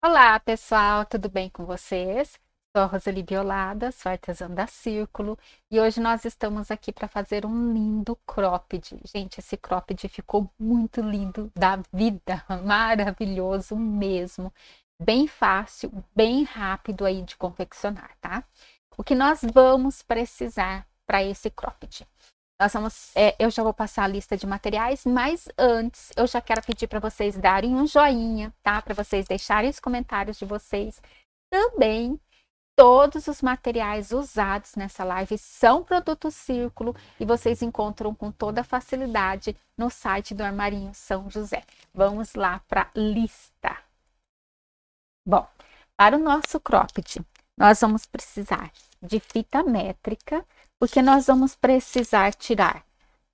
Olá, pessoal, tudo bem com vocês? Sou a Roseli Violada, sou artesã da Círculo e hoje nós estamos aqui para fazer um lindo cropped. Gente, esse cropped ficou muito lindo da vida, maravilhoso mesmo. Bem fácil, bem rápido aí de confeccionar, tá? O que nós vamos precisar para esse cropped? Nós vamos, é, eu já vou passar a lista de materiais, mas antes eu já quero pedir para vocês darem um joinha, tá? Para vocês deixarem os comentários de vocês. Também todos os materiais usados nessa live são produto Círculo e vocês encontram com toda facilidade no site do Armarinho São José. Vamos lá para a lista. Bom, para o nosso cropped, nós vamos precisar de fita métrica porque nós vamos precisar tirar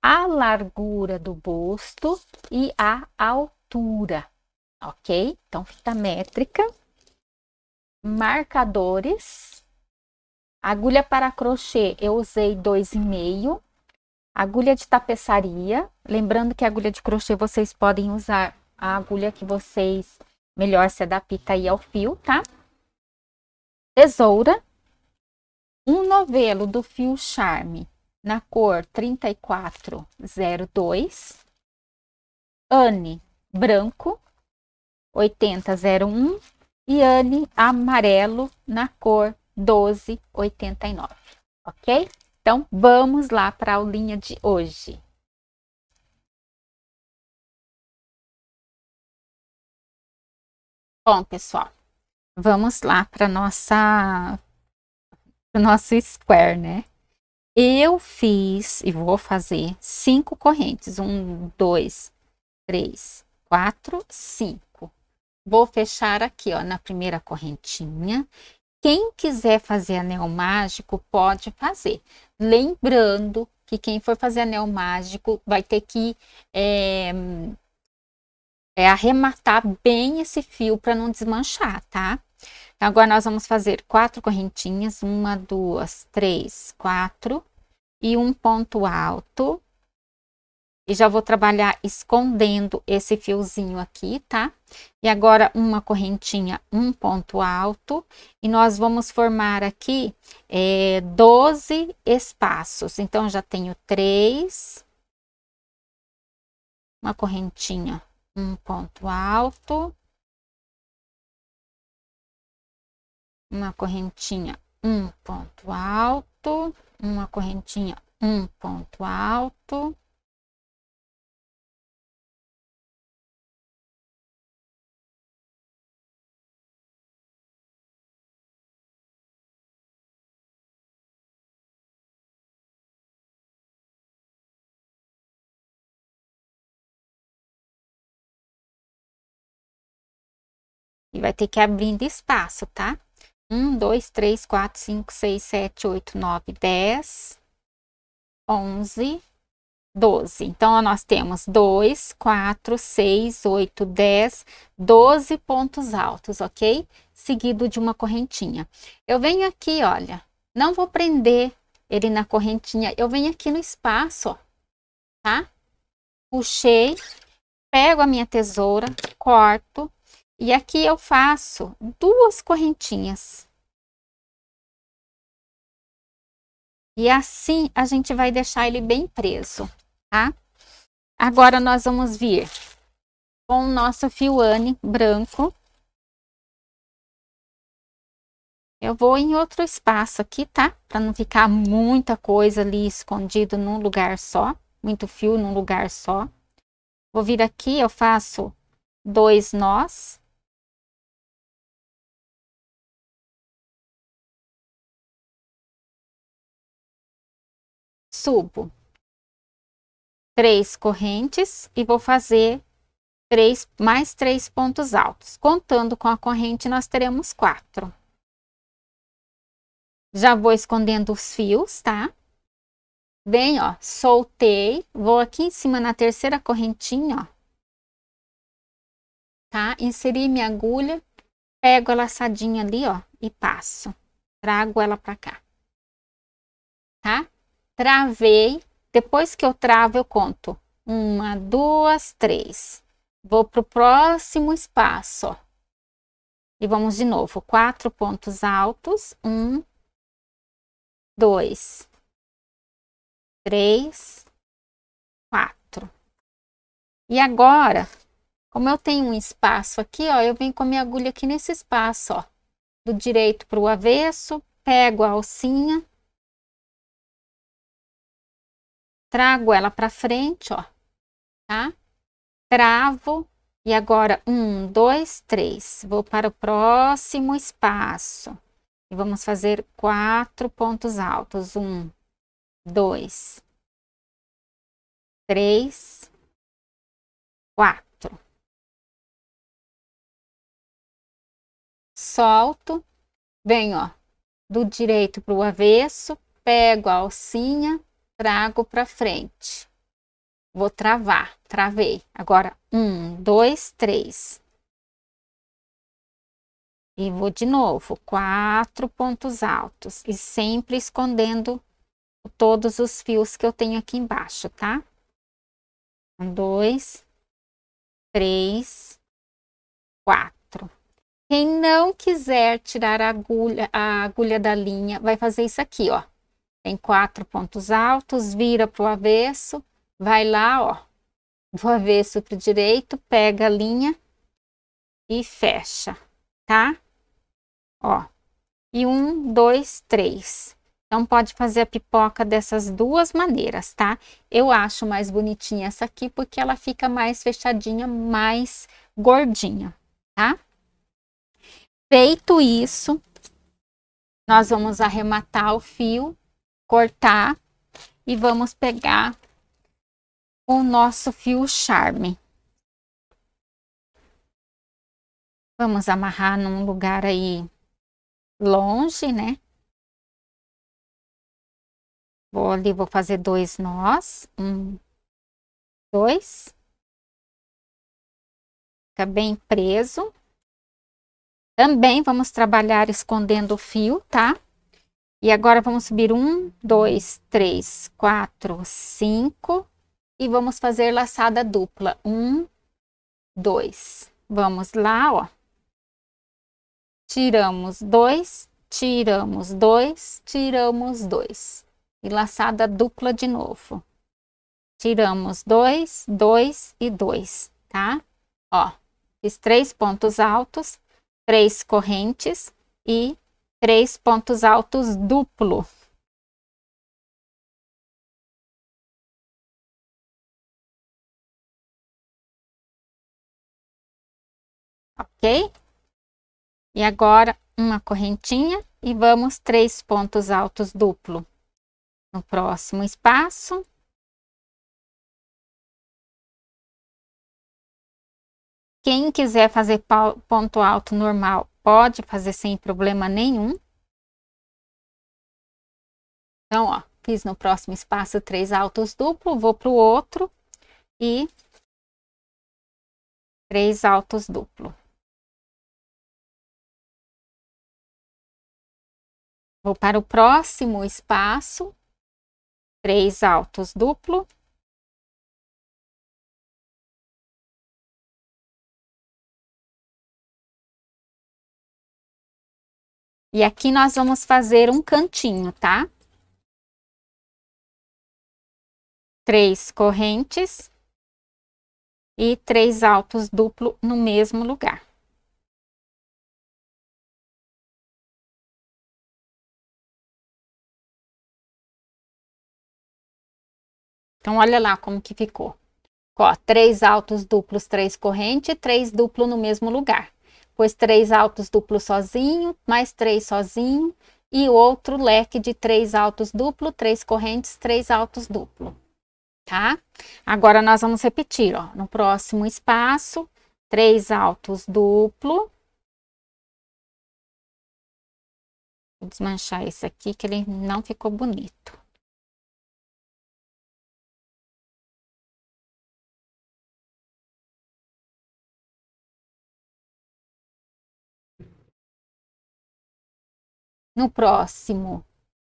a largura do busto e a altura, ok? Então, fita métrica, marcadores, agulha para crochê, eu usei dois e meio, agulha de tapeçaria, lembrando que agulha de crochê vocês podem usar a agulha que vocês melhor se adapta aí ao fio, tá? Tesoura, um novelo do fio Charme na cor 3402. Anne branco 8001 e Anne amarelo na cor 1289, ok? Então, vamos lá para a aulinha de hoje. Bom, pessoal, vamos lá para nossa o nosso square, né? Eu fiz e vou fazer cinco correntes. Um, dois, três, quatro, cinco. Vou fechar aqui, ó, na primeira correntinha. Quem quiser fazer anel mágico, pode fazer. Lembrando que quem for fazer anel mágico vai ter que é, é arrematar bem esse fio para não desmanchar, tá? Então, agora nós vamos fazer quatro correntinhas, uma, duas, três, quatro, e um ponto alto. E já vou trabalhar escondendo esse fiozinho aqui, tá? E agora uma correntinha, um ponto alto, e nós vamos formar aqui é, 12 espaços. Então, já tenho três, uma correntinha, um ponto alto, uma correntinha, um ponto alto, uma correntinha, um ponto alto. E vai ter que abrir abrindo espaço, tá? 1, 2, 3, 4, 5, 6, 7, 8, 9, 10, 11, 12. Então, nós temos 2, 4, 6, 8, 10, 12 pontos altos, ok? Seguido de uma correntinha. Eu venho aqui, olha, não vou prender ele na correntinha, eu venho aqui no espaço, ó, tá? Puxei, pego a minha tesoura, corto, e aqui eu faço duas correntinhas. E assim a gente vai deixar ele bem preso, tá? Agora nós vamos vir com o nosso fio Anne branco. Eu vou em outro espaço aqui, tá? Para não ficar muita coisa ali escondido num lugar só, muito fio num lugar só. Vou vir aqui, eu faço dois nós subo três correntes e vou fazer três, mais três pontos altos. Contando com a corrente, nós teremos quatro. Já vou escondendo os fios, tá? Bem, ó, soltei, vou aqui em cima na terceira correntinha, ó, tá? Inseri minha agulha, pego a laçadinha ali, ó, e passo. Trago ela pra cá, tá? travei. Depois que eu travo, eu conto. Uma, duas, três. Vou para o próximo espaço, E vamos de novo. Quatro pontos altos. Um, dois, três, quatro. E agora, como eu tenho um espaço aqui, ó, eu venho com a minha agulha aqui nesse espaço, ó. Do direito para o avesso, pego a alcinha trago ela para frente, ó, tá? Travo e agora um, dois, três. Vou para o próximo espaço e vamos fazer quatro pontos altos. Um, dois, três, quatro. Solto, venho, ó, do direito para o avesso, pego a alcinha, trago para frente. Vou travar, travei. Agora, um, dois, três. E vou de novo, quatro pontos altos e sempre escondendo todos os fios que eu tenho aqui embaixo, tá? Um, dois, três, quatro. Quem não quiser tirar a agulha, a agulha da linha, vai fazer isso aqui, ó em quatro pontos altos, vira para o avesso, vai lá, ó, do avesso para o direito, pega a linha e fecha, tá? Ó, e um, dois, três. Então, pode fazer a pipoca dessas duas maneiras, tá? Eu acho mais bonitinha essa aqui, porque ela fica mais fechadinha, mais gordinha, tá? Feito isso, nós vamos arrematar o fio cortar e vamos pegar o nosso fio charme. Vamos amarrar num lugar aí longe, né? Vou ali, vou fazer dois nós. Um, dois. Fica bem preso. Também vamos trabalhar escondendo o fio, tá? E agora vamos subir um, dois, três, quatro, cinco. E vamos fazer laçada dupla. Um, dois. Vamos lá, ó. Tiramos dois, tiramos dois, tiramos dois. E laçada dupla de novo. Tiramos dois, dois e dois, tá? Ó, fiz três pontos altos, três correntes e três pontos altos duplo. Ok? E agora uma correntinha e vamos três pontos altos duplo. No próximo espaço. Quem quiser fazer ponto alto normal pode fazer sem problema nenhum. Então, ó, fiz no próximo espaço três altos duplo, vou para o outro e três altos duplo. Vou para o próximo espaço, três altos duplo, E aqui nós vamos fazer um cantinho, tá? Três correntes e três altos duplo no mesmo lugar. Então, olha lá como que ficou. Ó, três altos duplos, três corrente, três duplo no mesmo lugar pois três altos duplo sozinho, mais três sozinho, e outro leque de três altos duplo, três correntes, três altos duplo, tá? Agora, nós vamos repetir, ó, no próximo espaço, três altos duplo. Vou desmanchar esse aqui, que ele não ficou bonito. No próximo,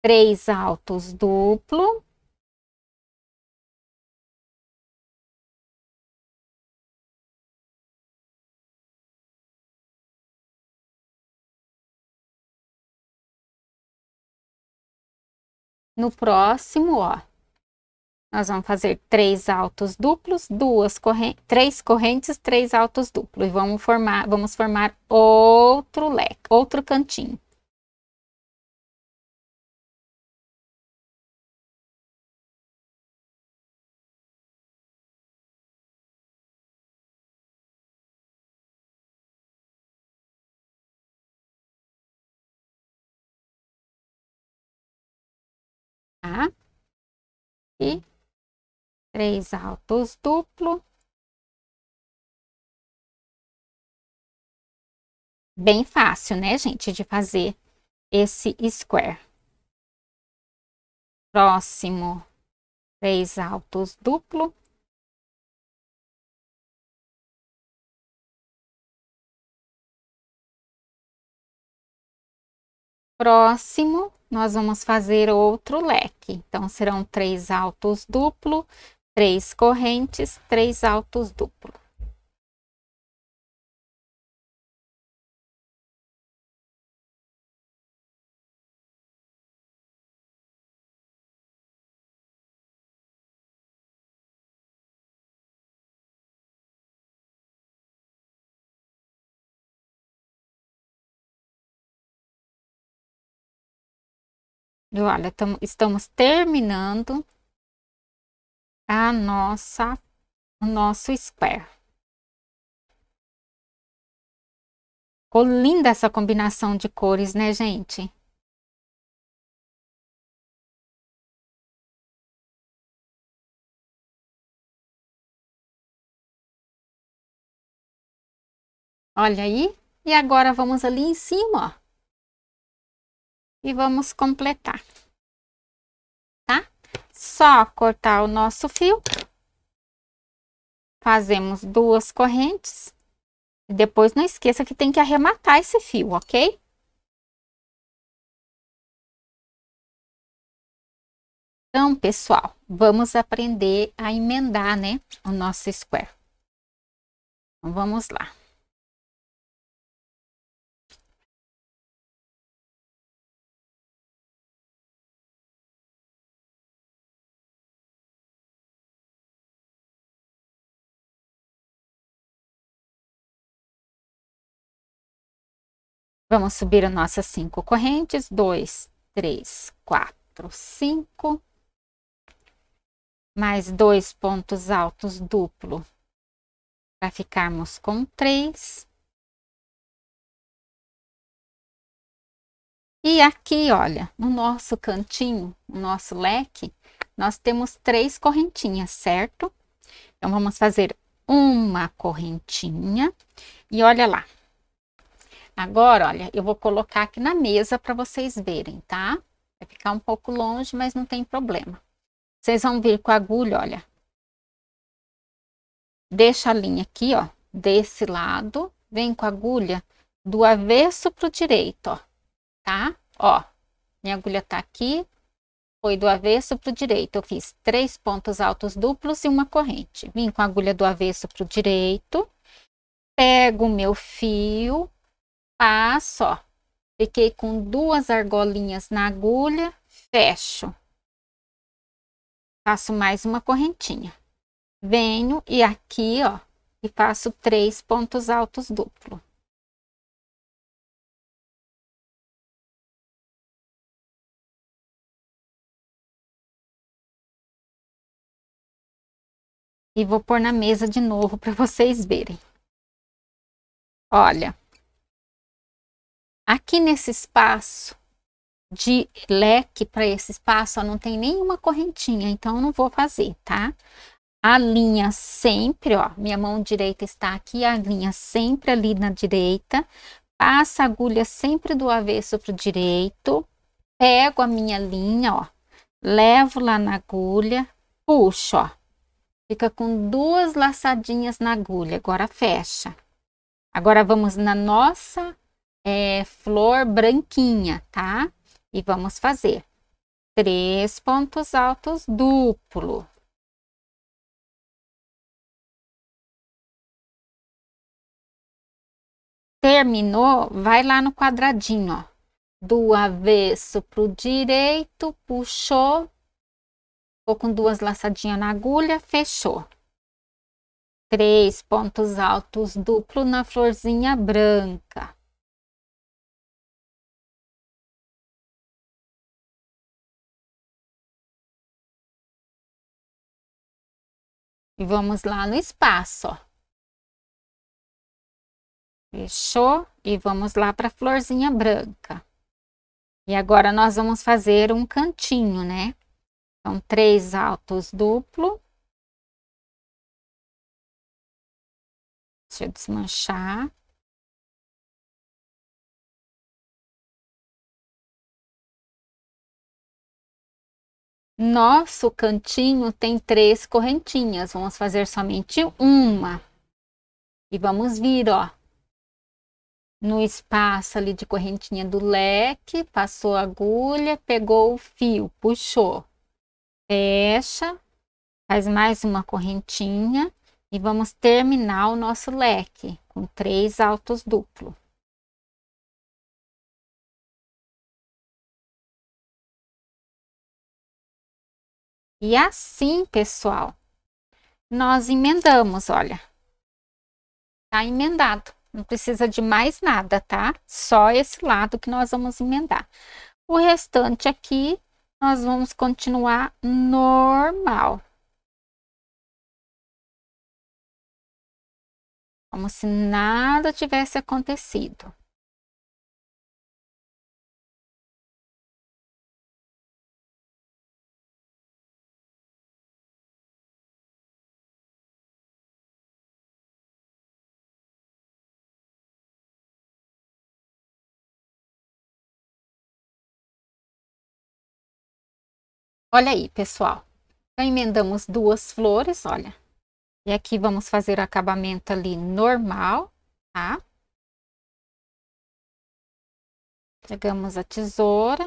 três altos duplo. No próximo, ó, nós vamos fazer três altos duplos, duas correntes, três correntes, três altos duplos e vamos formar, vamos formar outro leque, outro cantinho. E três altos duplo. Bem fácil, né, gente, de fazer esse square. Próximo, três altos duplo. Próximo, nós vamos fazer outro leque. Então, serão três altos duplo, três correntes, três altos duplo. Olha, estamos terminando a nossa, o nosso square. Ficou linda essa combinação de cores, né, gente? Olha aí. E agora vamos ali em cima, ó e vamos completar, tá? Só cortar o nosso fio, fazemos duas correntes, depois não esqueça que tem que arrematar esse fio, ok? Então, pessoal, vamos aprender a emendar, né, o nosso square. Então, vamos lá. Vamos subir as nossas cinco correntes. Dois, três, quatro, cinco. Mais dois pontos altos duplo para ficarmos com três. E aqui, olha, no nosso cantinho, no nosso leque, nós temos três correntinhas, certo? Então, vamos fazer uma correntinha e olha lá, Agora, olha, eu vou colocar aqui na mesa para vocês verem, tá? Vai ficar um pouco longe, mas não tem problema. Vocês vão vir com a agulha, olha. Deixa a linha aqui, ó, desse lado. Vem com a agulha do avesso para o direito, ó, tá? Ó, minha agulha tá aqui, foi do avesso para o direito. Eu fiz três pontos altos duplos e uma corrente. Vim com a agulha do avesso para o direito, pego o meu fio, passo, ah, ó. Fiquei com duas argolinhas na agulha, fecho. Faço mais uma correntinha. Venho e aqui, ó, e faço três pontos altos duplo. E vou pôr na mesa de novo para vocês verem. Olha, Aqui nesse espaço de leque para esse espaço, ó, não tem nenhuma correntinha, então não vou fazer, tá? A linha sempre, ó, minha mão direita está aqui, a linha sempre ali na direita. Passa a agulha sempre do avesso para o direito. Pego a minha linha, ó, levo lá na agulha, puxo, ó. Fica com duas laçadinhas na agulha, agora fecha. Agora vamos na nossa é, flor branquinha, tá? E vamos fazer três pontos altos duplo. Terminou, vai lá no quadradinho, ó. Do avesso pro direito, puxou. Ficou com duas laçadinhas na agulha, fechou. Três pontos altos duplo na florzinha branca. E vamos lá no espaço, ó. Fechou? E vamos lá para a florzinha branca. E agora nós vamos fazer um cantinho, né? Então, três altos duplo. Deixa eu desmanchar. Nosso cantinho tem três correntinhas. Vamos fazer somente uma. E vamos vir, ó. No espaço ali de correntinha do leque, passou a agulha, pegou o fio, puxou. Fecha, faz mais uma correntinha e vamos terminar o nosso leque com três altos duplo. E assim, pessoal, nós emendamos, olha. Tá emendado. Não precisa de mais nada, tá? Só esse lado que nós vamos emendar. O restante aqui, nós vamos continuar normal. Como se nada tivesse acontecido. Olha aí, pessoal. Já emendamos duas flores, olha. E aqui vamos fazer o acabamento ali normal, tá? Pegamos a tesoura.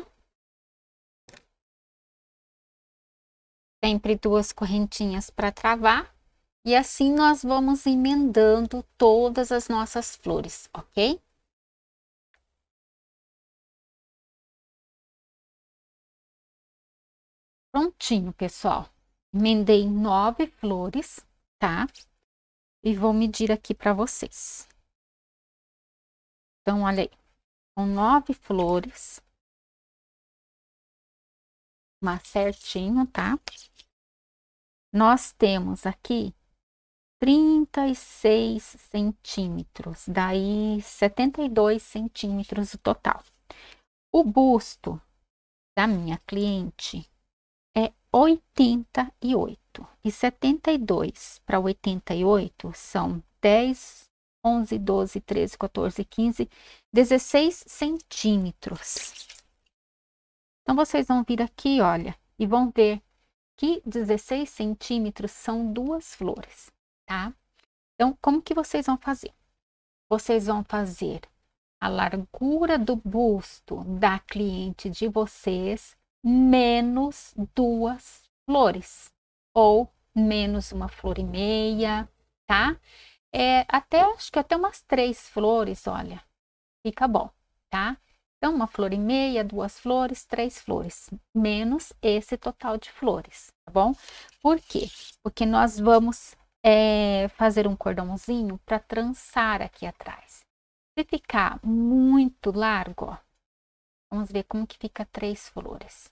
Sempre duas correntinhas para travar. E assim nós vamos emendando todas as nossas flores, ok? Prontinho, pessoal. Emendei nove flores, tá? E vou medir aqui para vocês. Então, olha aí. com nove flores. Mas certinho, tá? Nós temos aqui 36 centímetros, daí 72 centímetros o total. O busto da minha cliente é 88. E 72 para 88 são 10, 11, 12, 13, 14, 15, 16 centímetros. Então, vocês vão vir aqui, olha, e vão ver que 16 centímetros são duas flores, tá? Então, como que vocês vão fazer? Vocês vão fazer a largura do busto da cliente de vocês menos duas flores, ou menos uma flor e meia, tá? É, até, acho que até umas três flores, olha, fica bom, tá? Então, uma flor e meia, duas flores, três flores, menos esse total de flores, tá bom? Por quê? Porque nós vamos é, fazer um cordãozinho para trançar aqui atrás. Se ficar muito largo, ó, vamos ver como que fica três flores.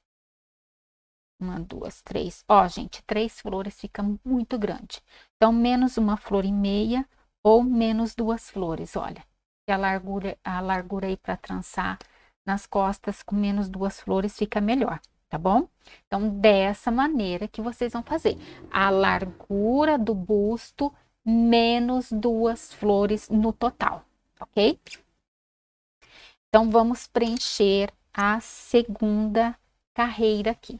Uma, duas, três. Ó, gente, três flores fica muito grande. Então, menos uma flor e meia ou menos duas flores, olha. E a largura, a largura aí para trançar nas costas com menos duas flores fica melhor, tá bom? Então, dessa maneira que vocês vão fazer. A largura do busto menos duas flores no total, ok? Então, vamos preencher a segunda carreira aqui.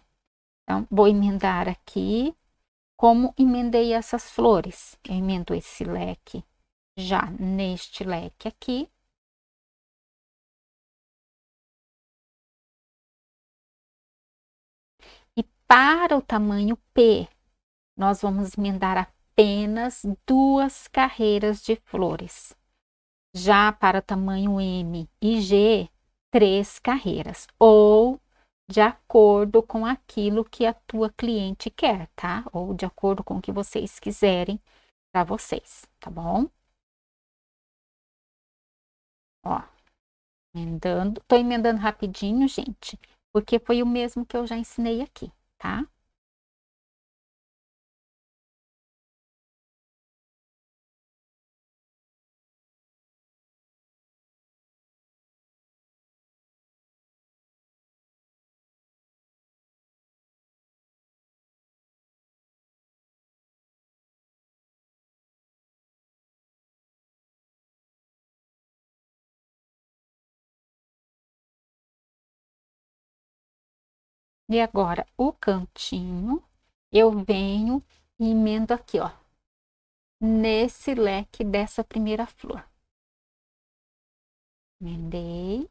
Então, vou emendar aqui, como emendei essas flores. Eu emendo esse leque já neste leque aqui. E para o tamanho P, nós vamos emendar apenas duas carreiras de flores. Já para o tamanho M e G, três carreiras, ou de acordo com aquilo que a tua cliente quer, tá? Ou de acordo com o que vocês quiserem para vocês, tá bom? Ó, emendando, tô emendando rapidinho, gente, porque foi o mesmo que eu já ensinei aqui, tá? E agora, o cantinho, eu venho e emendo aqui, ó, nesse leque dessa primeira flor. Emendei.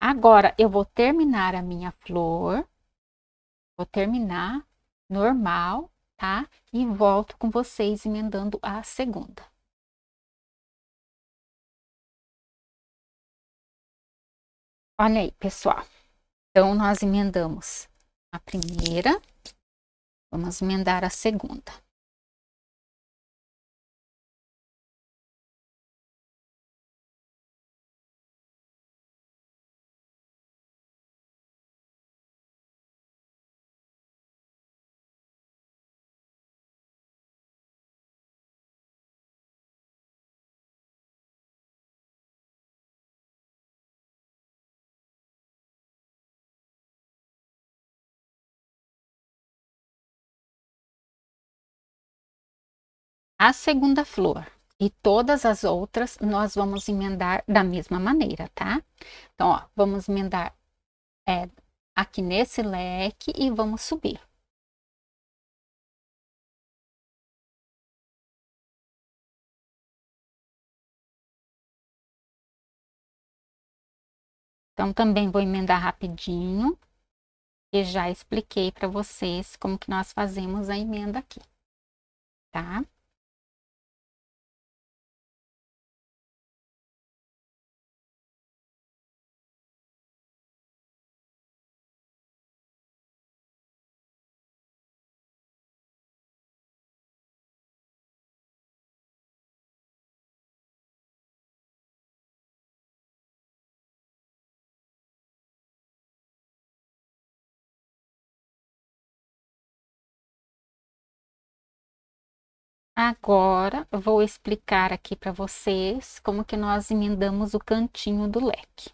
Agora, eu vou terminar a minha flor, vou terminar normal, tá? E volto com vocês emendando a segunda. Olha aí, pessoal. Então, nós emendamos a primeira, vamos emendar a segunda. a segunda flor e todas as outras nós vamos emendar da mesma maneira, tá? Então, ó, vamos emendar é, aqui nesse leque e vamos subir. Então, também vou emendar rapidinho, e já expliquei para vocês como que nós fazemos a emenda aqui, tá? Agora, vou explicar aqui para vocês como que nós emendamos o cantinho do leque.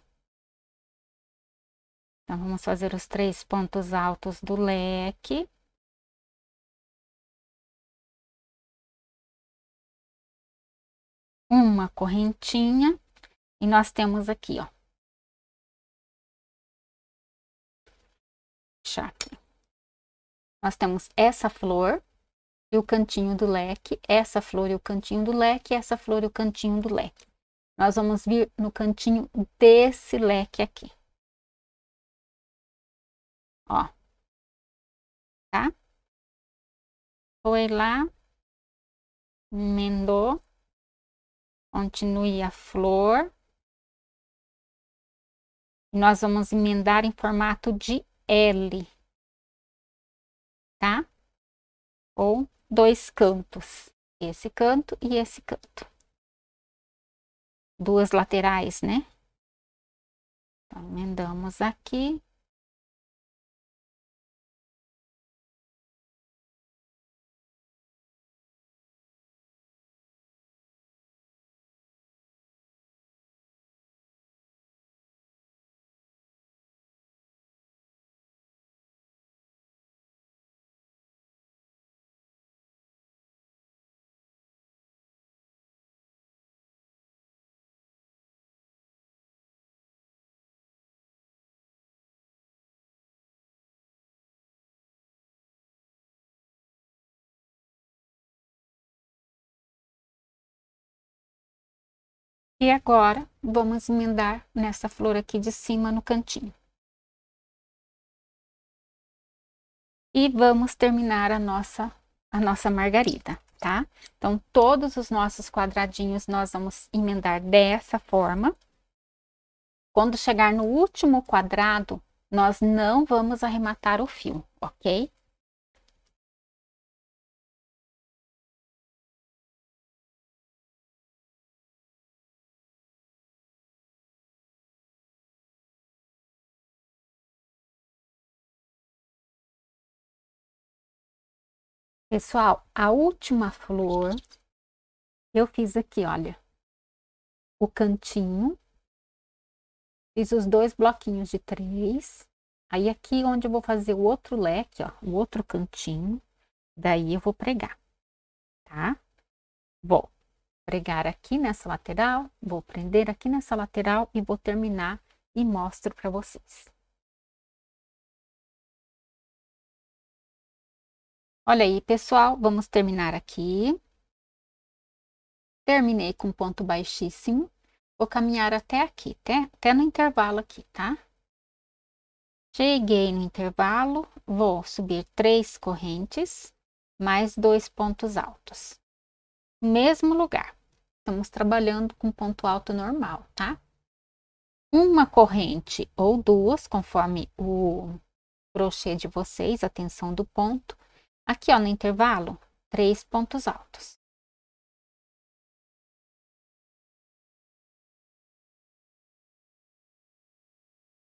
Então, vamos fazer os três pontos altos do leque. Uma correntinha. E nós temos aqui, ó. aqui. Nós temos essa flor, e o cantinho do leque, essa flor e o cantinho do leque, essa flor e o cantinho do leque. Nós vamos vir no cantinho desse leque aqui. Ó. Tá? Foi lá, emendou, continue a flor. Nós vamos emendar em formato de L, tá? Ou dois cantos, esse canto e esse canto. Duas laterais, né? Então, emendamos aqui E agora, vamos emendar nessa flor aqui de cima no cantinho. E vamos terminar a nossa, a nossa margarida, tá? Então, todos os nossos quadradinhos nós vamos emendar dessa forma. Quando chegar no último quadrado, nós não vamos arrematar o fio, ok? Pessoal, a última flor eu fiz aqui, olha, o cantinho, fiz os dois bloquinhos de três, aí aqui onde eu vou fazer o outro leque, ó, o outro cantinho, daí eu vou pregar, tá? Vou pregar aqui nessa lateral, vou prender aqui nessa lateral e vou terminar e mostro para vocês. Olha aí, pessoal, vamos terminar aqui. Terminei com ponto baixíssimo. Vou caminhar até aqui, até, até no intervalo aqui, tá? Cheguei no intervalo, vou subir três correntes, mais dois pontos altos. Mesmo lugar. Estamos trabalhando com ponto alto normal, tá? Uma corrente ou duas, conforme o crochê de vocês, a tensão do ponto. Aqui, ó, no intervalo, três pontos altos.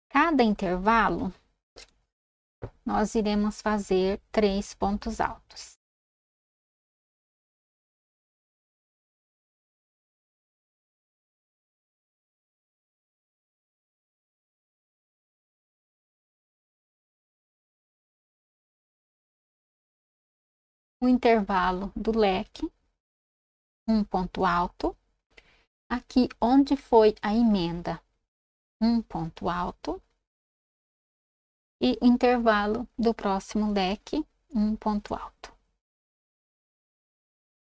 Cada intervalo, nós iremos fazer três pontos altos. o intervalo do leque, um ponto alto. Aqui, onde foi a emenda, um ponto alto. E intervalo do próximo leque, um ponto alto.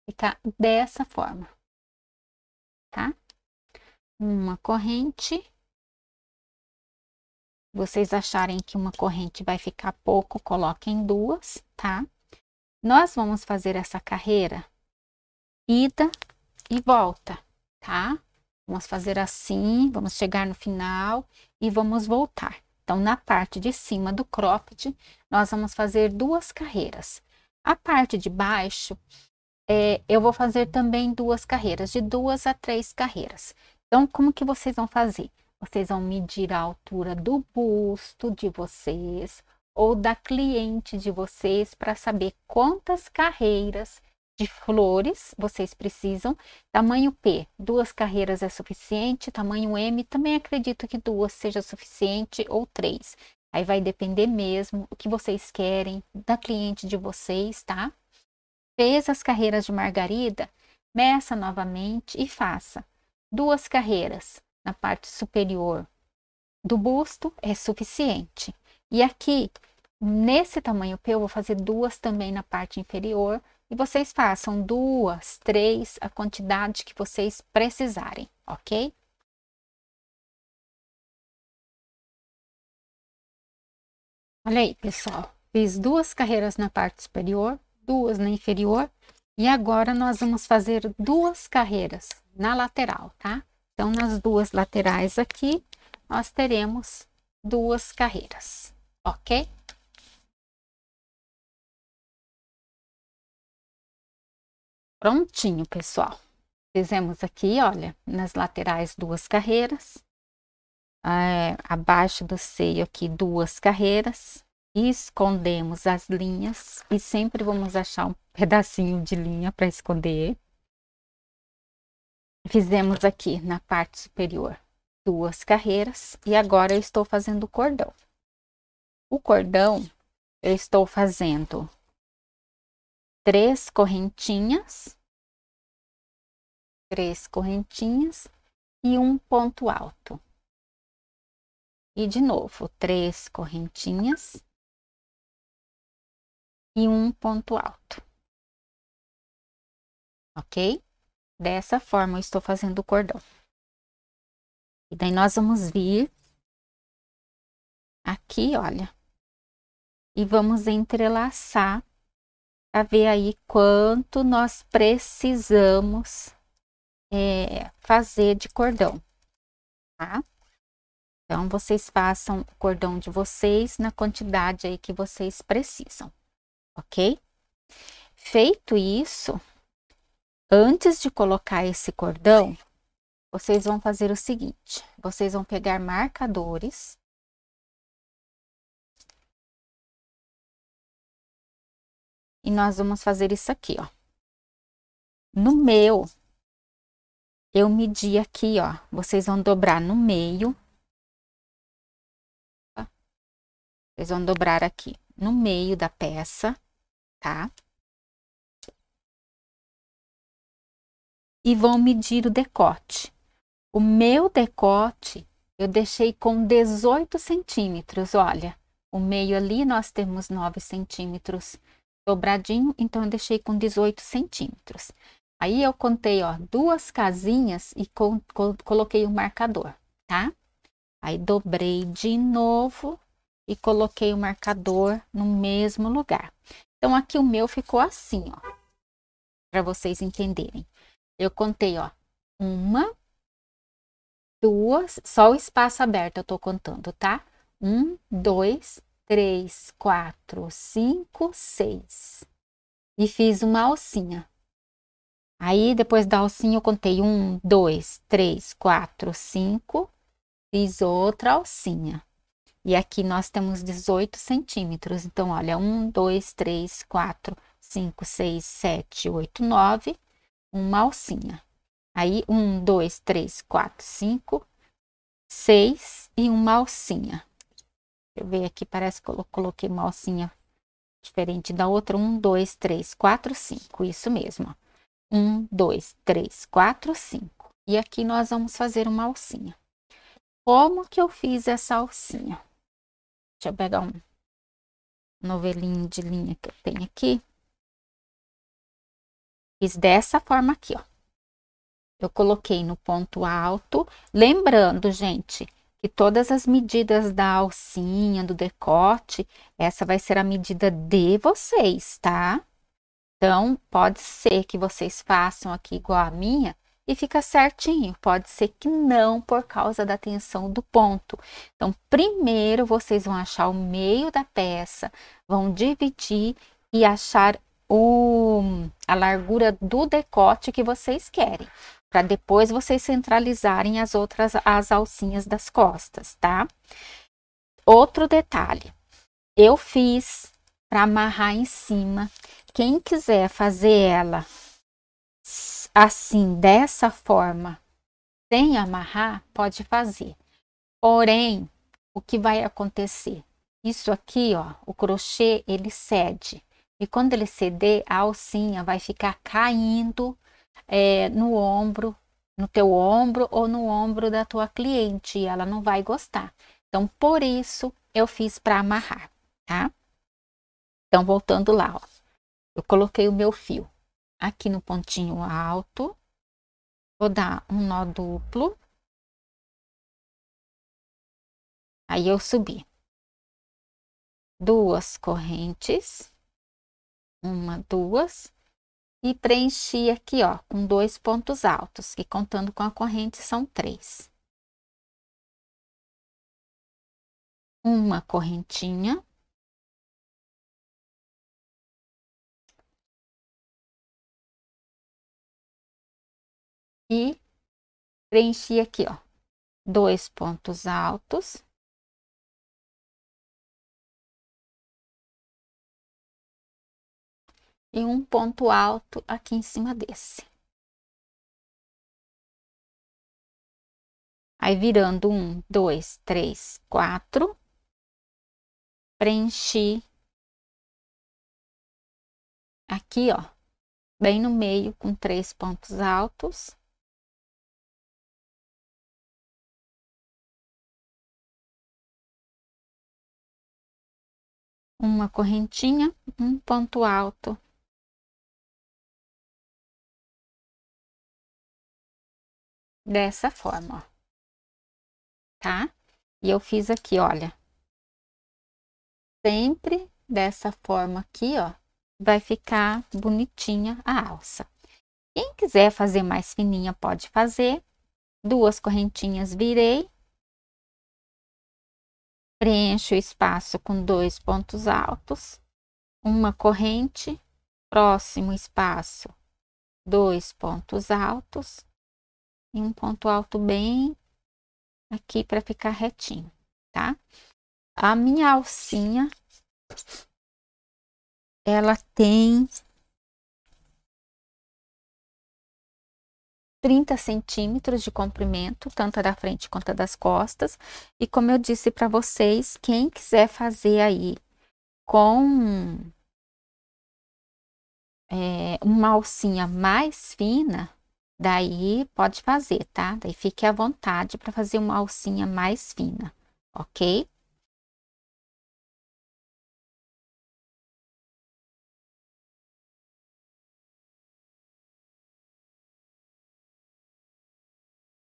Fica dessa forma, tá? Uma corrente. Vocês acharem que uma corrente vai ficar pouco, coloquem duas, tá? Nós vamos fazer essa carreira ida e volta, tá? Vamos fazer assim, vamos chegar no final e vamos voltar. Então, na parte de cima do cropped, nós vamos fazer duas carreiras. A parte de baixo, é, eu vou fazer também duas carreiras, de duas a três carreiras. Então, como que vocês vão fazer? Vocês vão medir a altura do busto de vocês, ou da cliente de vocês para saber quantas carreiras de flores vocês precisam. Tamanho P, duas carreiras é suficiente. Tamanho M, também acredito que duas seja suficiente ou três. Aí vai depender mesmo o que vocês querem da cliente de vocês, tá? Fez as carreiras de margarida, meça novamente e faça duas carreiras na parte superior do busto é suficiente. E aqui Nesse tamanho P, eu vou fazer duas também na parte inferior. E vocês façam duas, três, a quantidade que vocês precisarem, ok? Olha aí, pessoal. Fiz duas carreiras na parte superior, duas na inferior. E agora, nós vamos fazer duas carreiras na lateral, tá? Então, nas duas laterais aqui, nós teremos duas carreiras, ok? Prontinho, pessoal. Fizemos aqui, olha, nas laterais duas carreiras. É, abaixo do seio aqui duas carreiras. Escondemos as linhas e sempre vamos achar um pedacinho de linha para esconder. Fizemos aqui na parte superior duas carreiras e agora eu estou fazendo o cordão. O cordão eu estou fazendo três correntinhas, três correntinhas e um ponto alto. E de novo, três correntinhas e um ponto alto. Ok? Dessa forma, eu estou fazendo o cordão. E daí, nós vamos vir aqui, olha, e vamos entrelaçar a ver aí quanto nós precisamos é, fazer de cordão, tá? Então, vocês façam o cordão de vocês na quantidade aí que vocês precisam, ok? Feito isso, antes de colocar esse cordão, vocês vão fazer o seguinte, vocês vão pegar marcadores E nós vamos fazer isso aqui, ó. No meu, eu medi aqui, ó. Vocês vão dobrar no meio. Vocês vão dobrar aqui no meio da peça, tá? E vão medir o decote. O meu decote eu deixei com 18 centímetros, olha. O meio ali nós temos 9 centímetros dobradinho, então eu deixei com 18 centímetros. Aí eu contei, ó, duas casinhas e co co coloquei o um marcador, tá? Aí dobrei de novo e coloquei o marcador no mesmo lugar. Então, aqui o meu ficou assim, ó, para vocês entenderem. Eu contei, ó, uma, duas, só o espaço aberto eu tô contando, tá? Um, dois, três, quatro, cinco, seis. E fiz uma alcinha. Aí, depois da alcinha, eu contei um, dois, três, quatro, cinco. Fiz outra alcinha. E aqui nós temos 18 centímetros. Então, olha, um, dois, três, quatro, cinco, seis, sete, oito, nove. Uma alcinha. Aí, um, dois, três, quatro, cinco, seis e uma alcinha. Deixa eu ver aqui, parece que eu coloquei uma alcinha diferente da outra. Um, dois, três, quatro, cinco. Isso mesmo, ó. Um, dois, três, quatro, cinco. E aqui nós vamos fazer uma alcinha. Como que eu fiz essa alcinha? Deixa eu pegar um novelinho de linha que eu tenho aqui. Fiz dessa forma aqui, ó. Eu coloquei no ponto alto. Lembrando, gente, que todas as medidas da alcinha, do decote, essa vai ser a medida de vocês, tá? Então, pode ser que vocês façam aqui igual a minha e fica certinho. Pode ser que não, por causa da tensão do ponto. Então, primeiro vocês vão achar o meio da peça, vão dividir e achar o, a largura do decote que vocês querem para depois vocês centralizarem as outras as alcinhas das costas, tá? Outro detalhe, eu fiz para amarrar em cima. Quem quiser fazer ela assim, dessa forma, sem amarrar, pode fazer. Porém, o que vai acontecer? Isso aqui, ó, o crochê, ele cede. E quando ele ceder, a alcinha vai ficar caindo é, no ombro, no teu ombro ou no ombro da tua cliente e ela não vai gostar. Então, por isso eu fiz para amarrar, tá? Então, voltando lá, ó. Eu coloquei o meu fio aqui no pontinho alto. Vou dar um nó duplo. Aí eu subi. Duas correntes. Uma, duas e preenchi aqui, ó, com dois pontos altos, que contando com a corrente são três. Uma correntinha. E preenchi aqui, ó, dois pontos altos. e um ponto alto aqui em cima desse. Aí, virando um, dois, três, quatro, preenchi aqui, ó, bem no meio com três pontos altos. Uma correntinha, um ponto alto dessa forma, ó. Tá? E eu fiz aqui, olha. Sempre dessa forma aqui, ó, vai ficar bonitinha a alça. Quem quiser fazer mais fininha, pode fazer. Duas correntinhas virei. Preencho o espaço com dois pontos altos. Uma corrente, próximo espaço, dois pontos altos em um ponto alto bem aqui para ficar retinho, tá? A minha alcinha, ela tem 30 centímetros de comprimento, tanto a da frente quanto a das costas. E como eu disse para vocês, quem quiser fazer aí com é, uma alcinha mais fina, Daí pode fazer, tá? Daí fique à vontade para fazer uma alcinha mais fina, ok?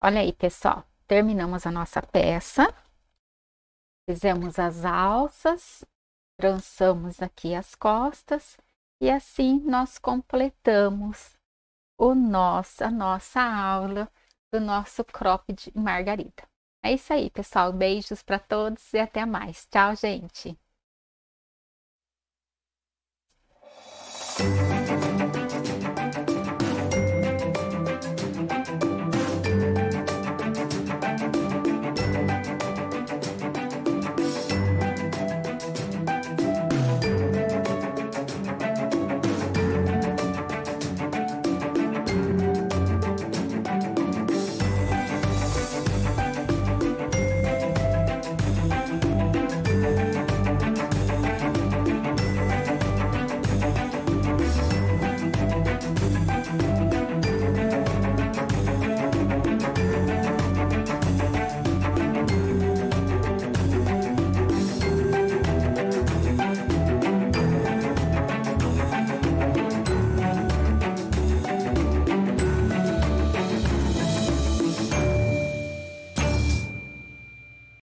Olha aí, pessoal, terminamos a nossa peça. Fizemos as alças, trançamos aqui as costas e assim nós completamos o nosso, a nossa aula do nosso de margarida. É isso aí, pessoal. Beijos para todos e até mais. Tchau, gente.